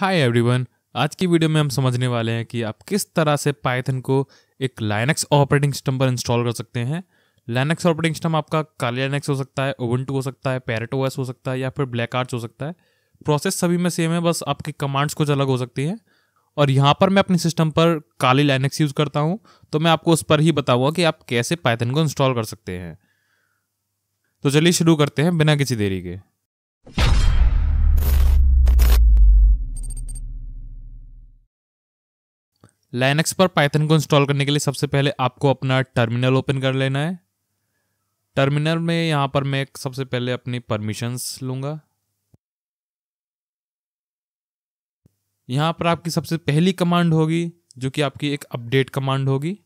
hi everyone आज की video में हम समझने वाले हैं कि आप किस तरह से पाइथन को एक लाइनक्स ऑपरेटिंग सिस्टम पर इंस्टॉल कर सकते हैं लाइनक्स ऑपरेटिंग सिस्टम आपका काली लाइनक्स हो सकता है ओवंटू हो सकता है पैरेट ओएस हो सकता है या फिर ब्लैक आर्ट हो सकता है प्रोसेस सभी में सेम है बस आपकी कमांड्स कुछ अलग हो सकती हैं और यहाँ पर मैं अपने सिस्टम पर काली लाइनक्स यूज़ करता हूँ तो मैं आपको उस पर ही बताऊँगा कि आप कैसे पाइथन को इंस्टॉल कर सकते हैं तो चलिए शुरू करते हैं बिना किसी देरी के लाइनक्स पर पाइथन को इंस्टॉल करने के लिए सबसे पहले आपको अपना टर्मिनल ओपन कर लेना है टर्मिनल में यहाँ पर मैं सबसे पहले अपनी परमिशंस लूँगा यहाँ पर आपकी सबसे पहली कमांड होगी जो कि आपकी एक अपडेट कमांड होगी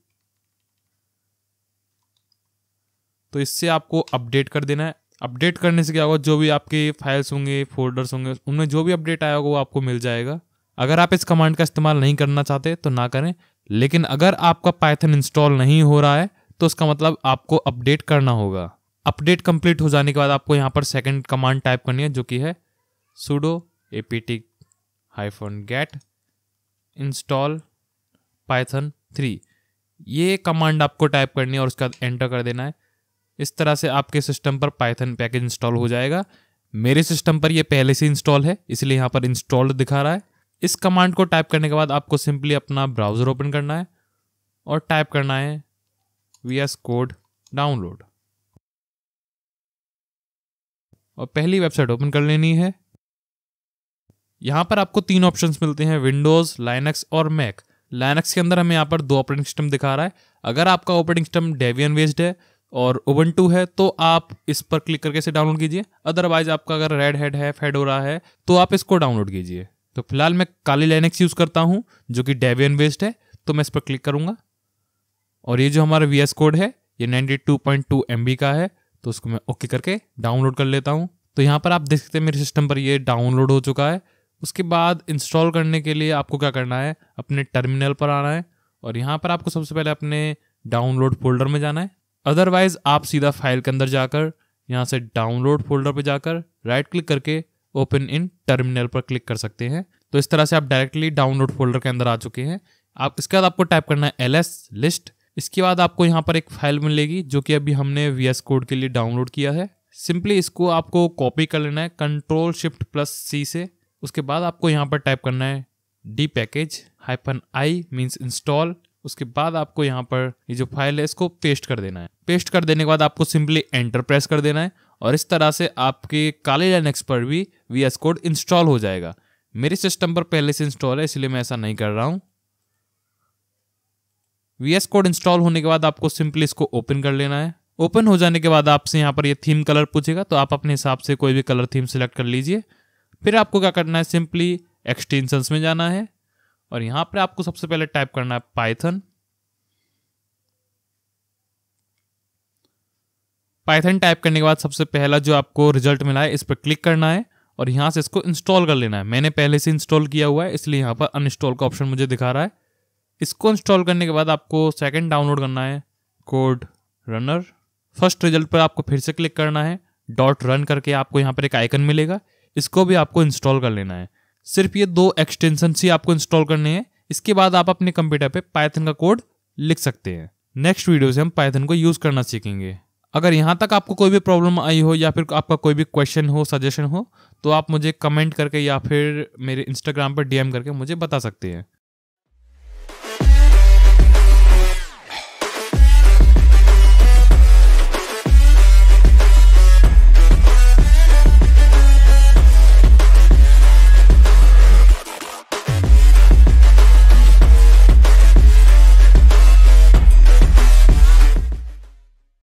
तो इससे आपको अपडेट कर देना है अपडेट करने से क्या होगा जो भी आपके फाइल्स होंगे फोल्डर्स होंगे उनमें जो भी अपडेट आया होगा वो आपको मिल जाएगा अगर आप इस कमांड का इस्तेमाल नहीं करना चाहते तो ना करें लेकिन अगर आपका पाइथन इंस्टॉल नहीं हो रहा है तो उसका मतलब आपको अपडेट करना होगा अपडेट कंप्लीट हो जाने के बाद आपको यहाँ पर सेकंड कमांड टाइप करनी है जो कि है sudo P T hyphen get install Python three ये कमांड आपको टाइप करनी है और उसका एंटर कर देना है इस तरह से आपके सिस्टम पर पाइथन पैकेज इंस्टॉल हो जाएगा मेरे सिस्टम पर यह पहले से इंस्टॉल है इसलिए यहाँ पर इंस्टॉल्ड दिखा रहा है इस कमांड को टाइप करने के बाद आपको सिंपली अपना ब्राउज़र ओपन करना है और टाइप करना है वी एस कोड डाउनलोड और पहली वेबसाइट ओपन कर लेनी है यहां पर आपको तीन ऑप्शंस मिलते हैं विंडोज़ लाइनक्स और मैक लाइनक्स के अंदर हमें यहां पर दो ऑपरेटिंग सिस्टम दिखा रहा है अगर आपका ऑपरेटिंग सिस्टम डेवियन बेस्ड है और टू है तो आप इस पर क्लिक करके इसे डाउनलोड कीजिए अदरवाइज आपका अगर रेड हेड है फेड हो रहा है तो आप इसको डाउनलोड कीजिए तो फिलहाल मैं काली लाइनेक्स यूज़ करता हूँ जो कि डेवियन बेस्ड है तो मैं इस पर क्लिक करूँगा और ये जो हमारा वी कोड है ये 92.2 बी का है तो उसको मैं ओके करके डाउनलोड कर लेता हूँ तो यहाँ पर आप देख सकते हैं मेरे सिस्टम पर ये डाउनलोड हो चुका है उसके बाद इंस्टॉल करने के लिए आपको क्या करना है अपने टर्मिनल पर आना है और यहाँ पर आपको सबसे पहले अपने डाउनलोड फोल्डर में जाना है अदरवाइज आप सीधा फाइल के अंदर जाकर यहाँ से डाउनलोड फोल्डर पर जाकर राइट क्लिक करके ओपन इन टर्मिनल पर क्लिक कर सकते हैं तो इस तरह से आप डायरेक्टली डाउनलोड फोल्डर के अंदर आ चुके हैं आप इसके बाद आपको टाइप करना है एल लिस्ट इसके बाद आपको यहाँ पर एक फाइल मिलेगी जो कि अभी हमने वी कोड के लिए डाउनलोड किया है सिंपली इसको आपको कॉपी कर लेना है कंट्रोल शिफ्ट प्लस सी से उसके बाद आपको यहाँ पर टाइप करना है D package hyphen I means install उसके बाद आपको यहाँ पर ये जो फाइल है इसको पेस्ट कर देना है पेस्ट कर देने के बाद आपको सिंपली एंटर प्रेस कर देना है और इस तरह से आपके काले लिनक्स पर भी वी एस कोड इंस्टॉल हो जाएगा मेरे सिस्टम पर पहले से इंस्टॉल है इसलिए मैं ऐसा नहीं कर रहा हूँ वी एस कोड इंस्टॉल होने के बाद आपको सिंपली इसको ओपन कर लेना है ओपन हो जाने के बाद आपसे यहाँ पर ये थीम कलर पूछेगा तो आप अपने हिसाब से कोई भी कलर थीम सेलेक्ट कर लीजिए फिर आपको क्या करना है सिंपली एक्सटेंशंस में जाना है और यहाँ पर आपको सबसे पहले टाइप करना है पाइथन पाइथन टाइप करने के बाद सबसे पहला जो आपको रिजल्ट मिला है इस पर क्लिक करना है और यहाँ से इसको इंस्टॉल कर लेना है मैंने पहले से इंस्टॉल किया हुआ है इसलिए यहाँ पर अनइंस्टॉल का ऑप्शन मुझे दिखा रहा है इसको इंस्टॉल करने के बाद आपको सेकंड डाउनलोड करना है कोड रनर फर्स्ट रिजल्ट पर आपको फिर से क्लिक करना है डॉट रन करके आपको यहाँ पर एक आइकन मिलेगा इसको भी आपको इंस्टॉल कर लेना है सिर्फ ये दो एक्सटेंशन ही आपको इंस्टॉल करने हैं इसके बाद आप अपने कंप्यूटर पे पाइथन का कोड लिख सकते हैं नेक्स्ट वीडियो से हम पाइथन को यूज़ करना सीखेंगे अगर यहाँ तक आपको कोई भी प्रॉब्लम आई हो या फिर आपका कोई भी क्वेश्चन हो सजेशन हो तो आप मुझे कमेंट करके या फिर मेरे इंस्टाग्राम पर डीएम करके मुझे बता सकते हैं